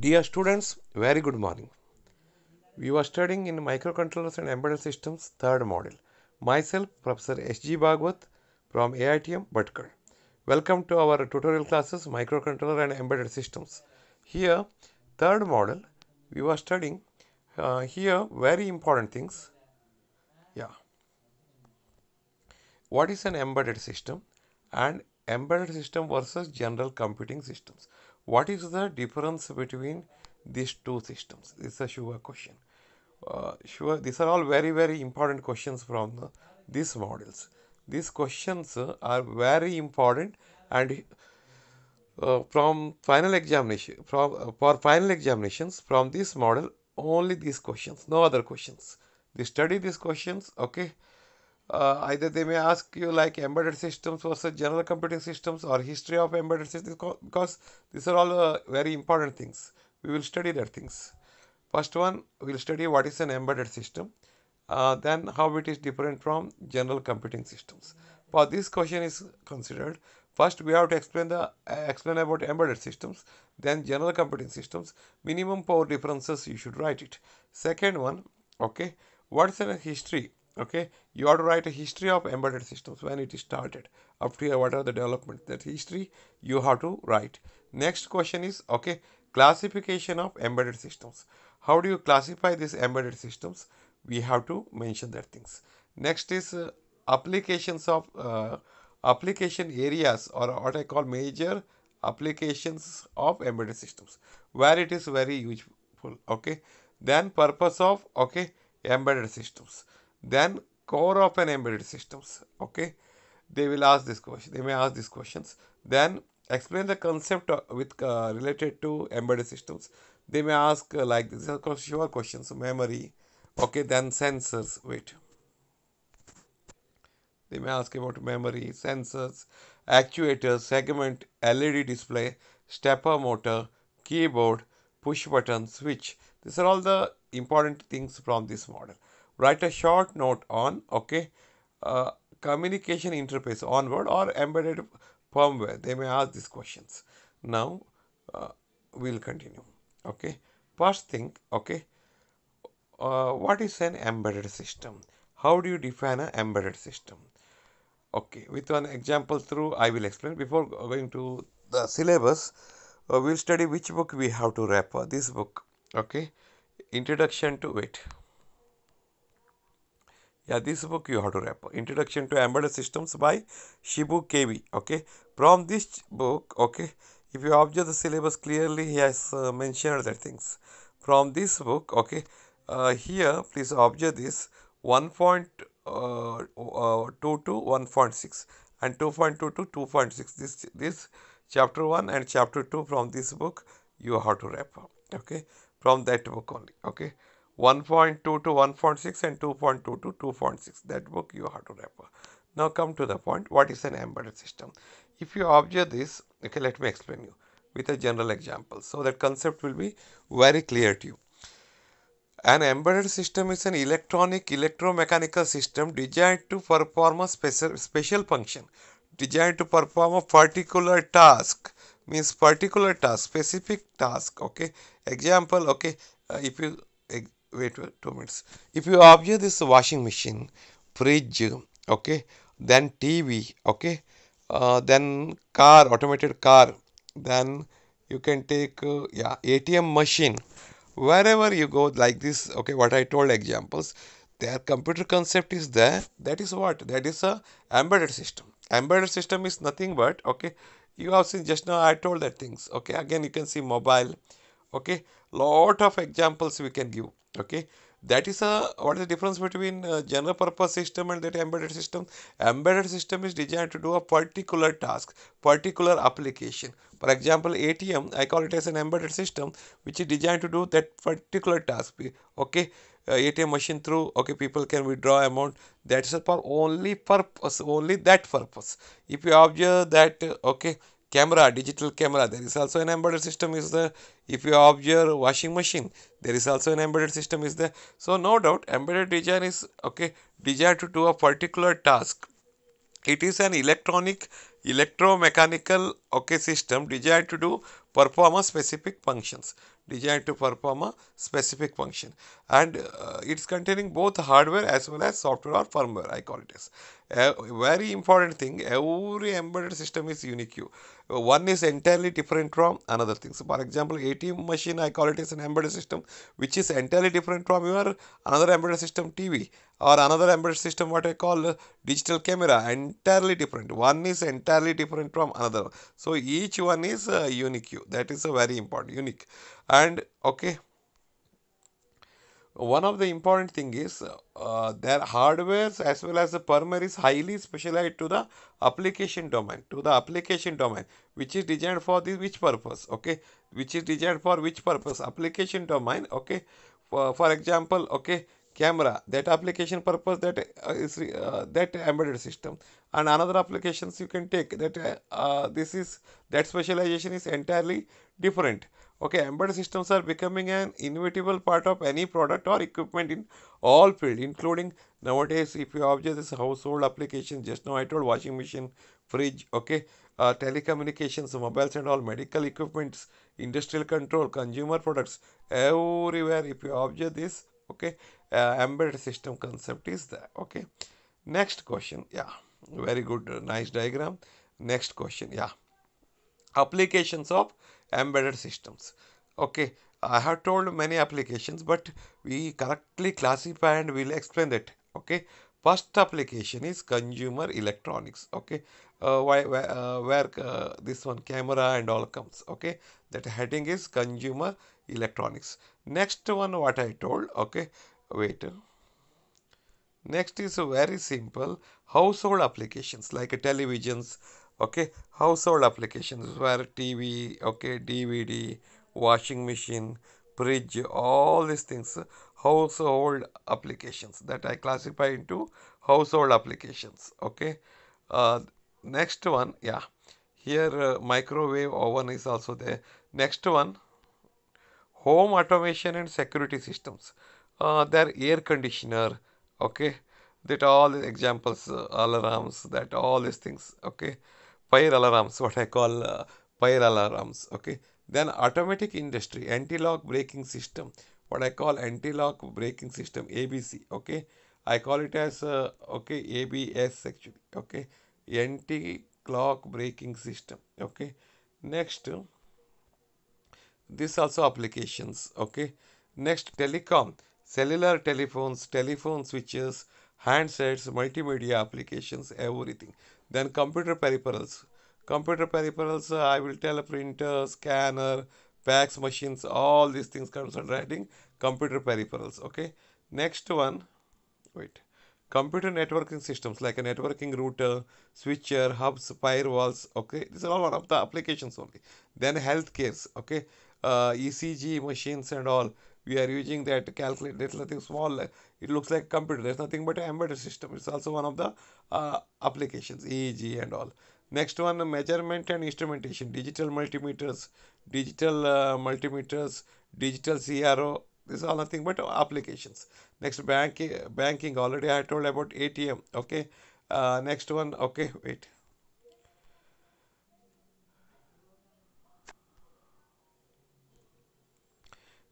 Dear students, very good morning. We were studying in microcontrollers and embedded systems third model. Myself, Professor S.G. Bhagwat from AITM Bhatkar. Welcome to our tutorial classes microcontroller and embedded systems. Here, third model, we were studying uh, here very important things. Yeah. What is an embedded system and embedded system versus general computing systems? What is the difference between these two systems? It's a sure question. Uh, sure, these are all very, very important questions from the, these models. These questions uh, are very important and uh, from final examination, from uh, for final examinations from this model, only these questions, no other questions. They study these questions, okay uh, either they may ask you like embedded systems versus general computing systems or history of embedded systems because these are all uh, very important things we will study that things first one we'll study what is an embedded system uh, then how it is different from general computing systems for this question is considered first we have to explain the uh, explain about embedded systems then general computing systems minimum power differences you should write it second one okay what's a history okay you have to write a history of embedded systems when it started up to here what are the development that history you have to write next question is okay classification of embedded systems how do you classify these embedded systems we have to mention that things next is uh, applications of uh, application areas or what i call major applications of embedded systems where it is very useful okay then purpose of okay embedded systems then core of an embedded systems. Okay, they will ask this question. They may ask these questions. Then explain the concept with uh, related to embedded systems. They may ask uh, like of course, your questions. Memory. Okay, then sensors. Wait. They may ask about memory, sensors, actuators, segment, LED display, stepper motor, keyboard, push button, switch. These are all the important things from this model write a short note on okay uh, communication interface onward or embedded firmware they may ask these questions now uh, we'll continue okay first thing okay uh, what is an embedded system how do you define an embedded system okay with one example through i will explain before going to the syllabus uh, we'll study which book we have to refer this book okay introduction to it yeah, this book you have to wrap. Introduction to Embedded Systems by Shibu KB. Okay, from this book, okay, if you observe the syllabus clearly, he has uh, mentioned other things. From this book, okay, uh, here please observe this 1.2 uh, uh to 1.6 and 2.2 to 2.6. This this chapter 1 and chapter 2 from this book you have to wrap up. Okay, from that book only. Okay. 1.2 to 1.6 and 2.2 to 2.6 that book you have to refer. Now come to the point what is an embedded system. If you observe this okay let me explain you with a general example so that concept will be very clear to you. An embedded system is an electronic electromechanical system designed to perform a special, special function designed to perform a particular task means particular task specific task okay example okay uh, if you wait, two minutes. If you observe this washing machine, fridge, okay, then TV, okay, uh, then car, automated car, then you can take uh, yeah ATM machine. Wherever you go like this, okay, what I told examples, their computer concept is there. That is what? That is a embedded system. Embedded system is nothing but okay. You have seen just now I told that things. Okay, again you can see mobile. Okay, lot of examples we can give okay that is a uh, what is the difference between uh, general purpose system and that embedded system embedded system is designed to do a particular task particular application for example atm i call it as an embedded system which is designed to do that particular task okay uh, atm machine through okay people can withdraw amount that's for only purpose only that purpose if you observe that uh, okay camera digital camera there is also an embedded system is the if you have your washing machine there is also an embedded system is there so no doubt embedded design is okay designed to do a particular task it is an electronic electromechanical okay system designed to do perform a specific functions designed to perform a specific function and uh, it's containing both hardware as well as software or firmware I call it as. A very important thing every embedded system is unique. One is entirely different from another thing. So for example ATM machine I call it as an embedded system which is entirely different from your another embedded system TV or another embedded system what I call digital camera entirely different one is entirely different from another so each one is uh, unique that is a very important unique and okay one of the important thing is uh, their as well as the firmware is highly specialized to the application domain to the application domain which is designed for this which purpose okay which is designed for which purpose application domain okay for, for example okay camera that application purpose that uh, is uh, that embedded system and another applications you can take that uh, uh, this is that specialization is entirely different okay embedded systems are becoming an inevitable part of any product or equipment in all field including nowadays if you observe this household application just now i told washing machine fridge okay uh, telecommunications mobiles and all medical equipments industrial control consumer products everywhere if you observe this okay uh, embedded system concept is that okay next question yeah very good uh, nice diagram next question yeah applications of embedded systems okay i have told many applications but we correctly classify and we'll explain that okay First application is consumer electronics. Okay, uh, why, uh, where uh, this one camera and all comes. Okay, that heading is consumer electronics. Next one, what I told. Okay, wait. Next is very simple household applications like televisions. Okay, household applications where TV, okay, DVD, washing machine, fridge, all these things household applications that I classify into household applications okay uh, next one yeah here uh, microwave oven is also there next one home automation and security systems uh, their air conditioner okay that all the examples uh, alarms that all these things okay fire alarms what i call uh, fire alarms okay then automatic industry anti-lock braking system what I call anti-lock braking system ABC okay I call it as uh, okay ABS actually okay anti-clock braking system okay next this also applications okay next telecom cellular telephones telephone switches handsets multimedia applications everything then computer peripherals computer peripherals uh, I will tell a printer scanner fax machines, all these things comes under heading computer peripherals. Okay. Next one, wait, computer networking systems like a networking router, switcher, hubs, firewalls. Okay, these are all one of the applications only. Then healthcare. Okay, uh, ECG machines and all. We are using that to calculate. There's nothing small. It looks like computer. There's nothing but an embedded system. It's also one of the uh, applications, EEG and all. Next one, measurement and instrumentation, digital multimeters, digital uh, multimeters, digital CRO, this is all nothing but applications. Next, bank, banking, already I told about ATM, okay. Uh, next one, okay, wait.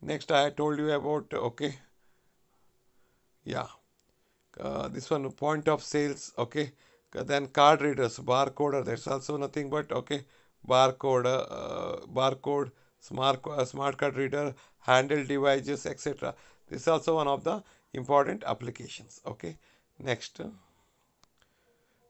Next, I told you about, okay, yeah, uh, this one, point of sales, okay then card readers, barcoder, uh, that's also nothing but okay, barcode, uh, barcode, smart, uh, smart card reader, handle devices, etc. This is also one of the important applications. Okay, next.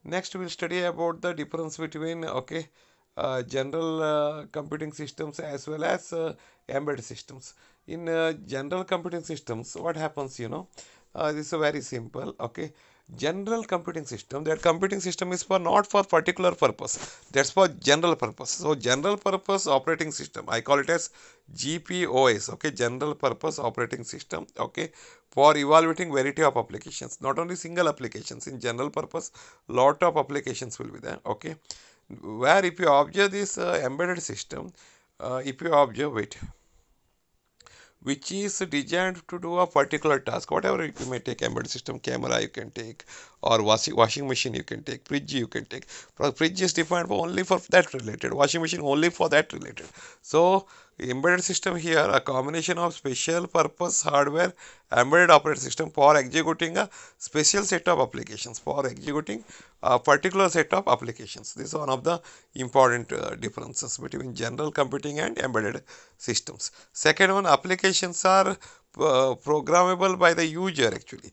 Next, we'll study about the difference between okay, uh, general uh, computing systems as well as uh, embedded systems. In uh, general computing systems, what happens, you know, uh, this is very simple. Okay, general computing system their computing system is for not for particular purpose that's for general purpose so general purpose operating system i call it as gpos okay general purpose operating system okay for evaluating variety of applications not only single applications in general purpose lot of applications will be there okay where if you observe this uh, embedded system uh, if you observe it which is designed to do a particular task whatever you may take embedded system camera you can take or washing, washing machine you can take fridge you can take fridge is defined for only for that related washing machine only for that related so embedded system here a combination of special purpose hardware embedded operating system for executing a special set of applications for executing a particular set of applications this is one of the important uh, differences between general computing and embedded systems second one applications are uh, programmable by the user actually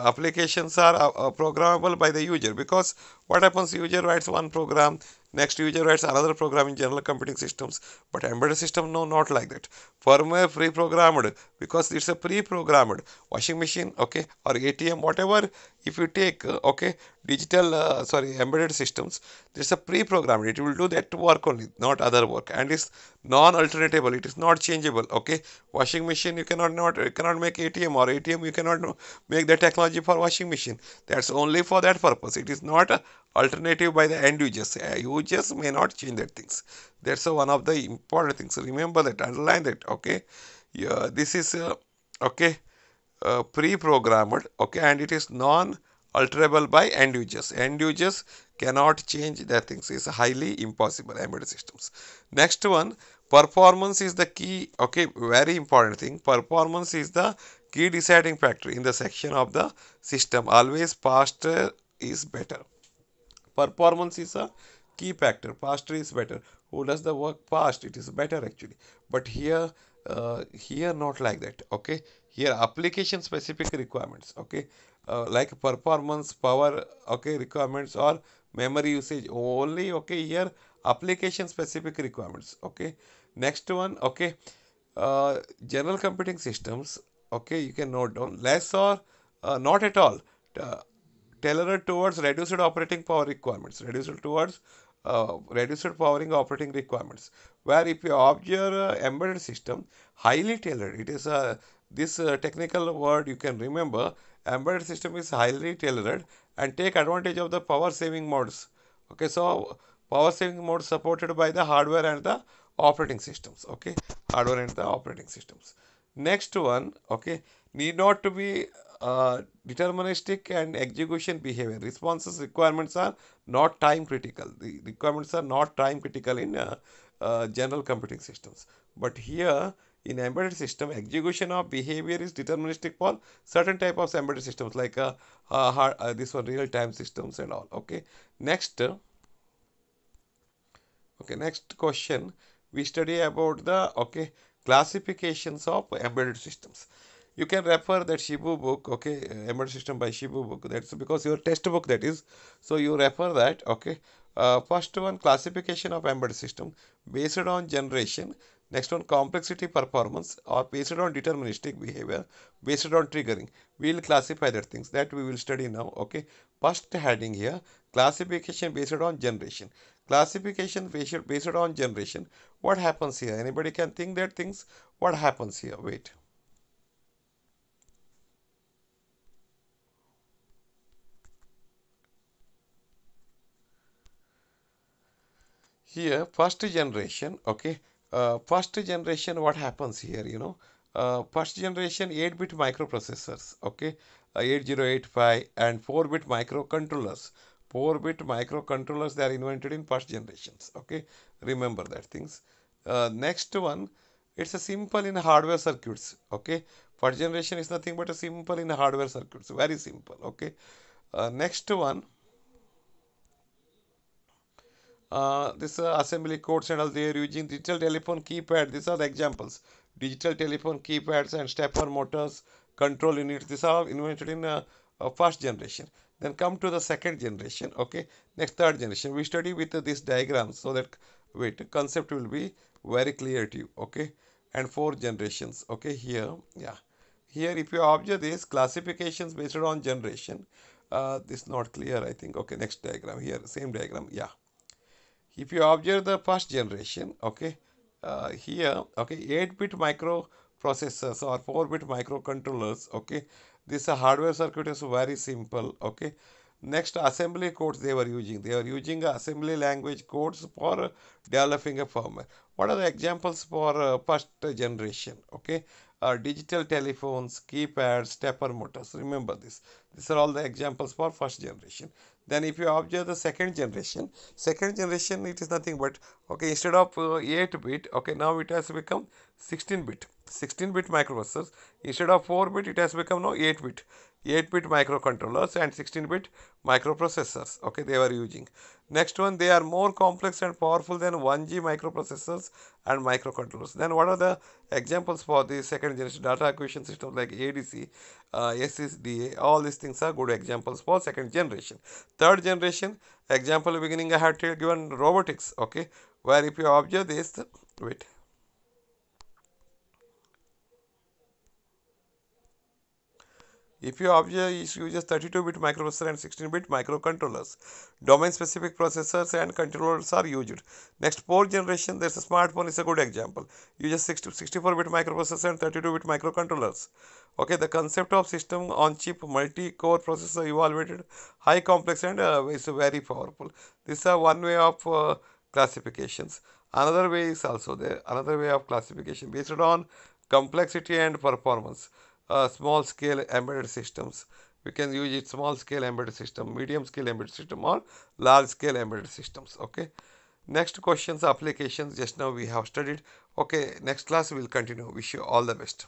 applications are uh, uh programmable by the user because what happens user writes one program Next user writes another program in general computing systems, but embedded system no not like that. Firmware pre-programmed because it's a pre-programmed washing machine, okay, or ATM, whatever if you take uh, okay digital uh, sorry embedded systems there's a pre-programmed it will do that work only not other work and it's non-alternatable it is not changeable okay washing machine you cannot not you cannot make atm or atm you cannot make the technology for washing machine that's only for that purpose it is not uh, alternative by the end users uh, users may not change that things that's one of the important things remember that underline that okay yeah this is uh, okay uh, pre-programmed okay and it is non alterable by end users end users cannot change their things it's highly impossible embedded systems next one performance is the key okay very important thing performance is the key deciding factor in the section of the system always faster is better performance is a key factor faster is better who does the work fast it is better actually but here uh, here not like that okay here application specific requirements okay uh, like performance power okay requirements or memory usage only okay here application specific requirements okay next one okay uh, general computing systems okay you can note down less or uh, not at all uh, tailored towards reduced operating power requirements reduced towards uh, reduced powering operating requirements where if you observe your uh, embedded system highly tailored it is a this uh, technical word you can remember. Embedded system is highly tailored and take advantage of the power saving modes. Okay, so power saving modes supported by the hardware and the operating systems. Okay, hardware and the operating systems. Next one, okay, need not to be uh, deterministic and execution behavior. Responses requirements are not time critical. The requirements are not time critical in uh, uh, general computing systems. But here in embedded system, execution of behavior is deterministic for certain type of embedded systems like uh, uh, hard, uh, this one real-time systems and all. Okay, next. Okay, next question. We study about the okay classifications of embedded systems. You can refer that Shibu book, okay, uh, embedded system by Shibu book. That's because your test book that is. So you refer that, okay. Uh, first one classification of embedded system based on generation Next one, complexity performance or based on deterministic behavior, based on triggering. We will classify that things that we will study now. Okay. First heading here, classification based on generation. Classification based, based on generation. What happens here? Anybody can think that things? What happens here? Wait. Here, first generation, okay, uh, first generation what happens here you know uh, first generation 8-bit microprocessors okay uh, 8085 and 4-bit microcontrollers 4-bit microcontrollers they are invented in first generations okay remember that things uh, next one it's a simple in hardware circuits okay first generation is nothing but a simple in hardware circuits very simple okay uh, next one uh, this uh, assembly code channel they are using digital telephone keypad these are the examples digital telephone keypads and stepper motors control units these are invented in uh, uh, first generation then come to the second generation okay next third generation we study with this diagram so that wait concept will be very clear to you okay and four generations okay here yeah here if you observe this classifications based on generation uh, this not clear i think okay next diagram here same diagram yeah if you observe the first generation okay uh, here okay 8-bit microprocessors or 4-bit microcontrollers okay this uh, hardware circuit is very simple okay next assembly codes they were using they were using uh, assembly language codes for developing a firmware what are the examples for uh, first generation okay uh, digital telephones keypads stepper motors remember this these are all the examples for first generation then if you observe the second generation second generation it is nothing but okay instead of uh, 8 bit okay now it has become 16 bit 16 bit microprocessors instead of 4 bit it has become now 8 bit 8-bit microcontrollers and 16-bit microprocessors okay they were using next one they are more complex and powerful than 1g microprocessors and microcontrollers then what are the examples for the second generation data acquisition system like adc uh, ssda all these things are good examples for second generation third generation example beginning i had given robotics okay where if you observe this wait If observe, object uses 32-bit microprocessor and 16-bit microcontrollers, domain-specific processors and controllers are used. Next, fourth generation, there's a smartphone is a good example. Uses 64-bit microprocessor and 32-bit microcontrollers. Okay, the concept of system on chip multi-core processor evaluated high complex and uh, is very powerful. This is one way of uh, classifications. Another way is also there. Another way of classification based on complexity and performance uh, small scale embedded systems. We can use it small scale embedded system, medium scale embedded system or large scale embedded systems. Okay. Next questions, applications just now we have studied. Okay, next class we will continue. Wish you all the best.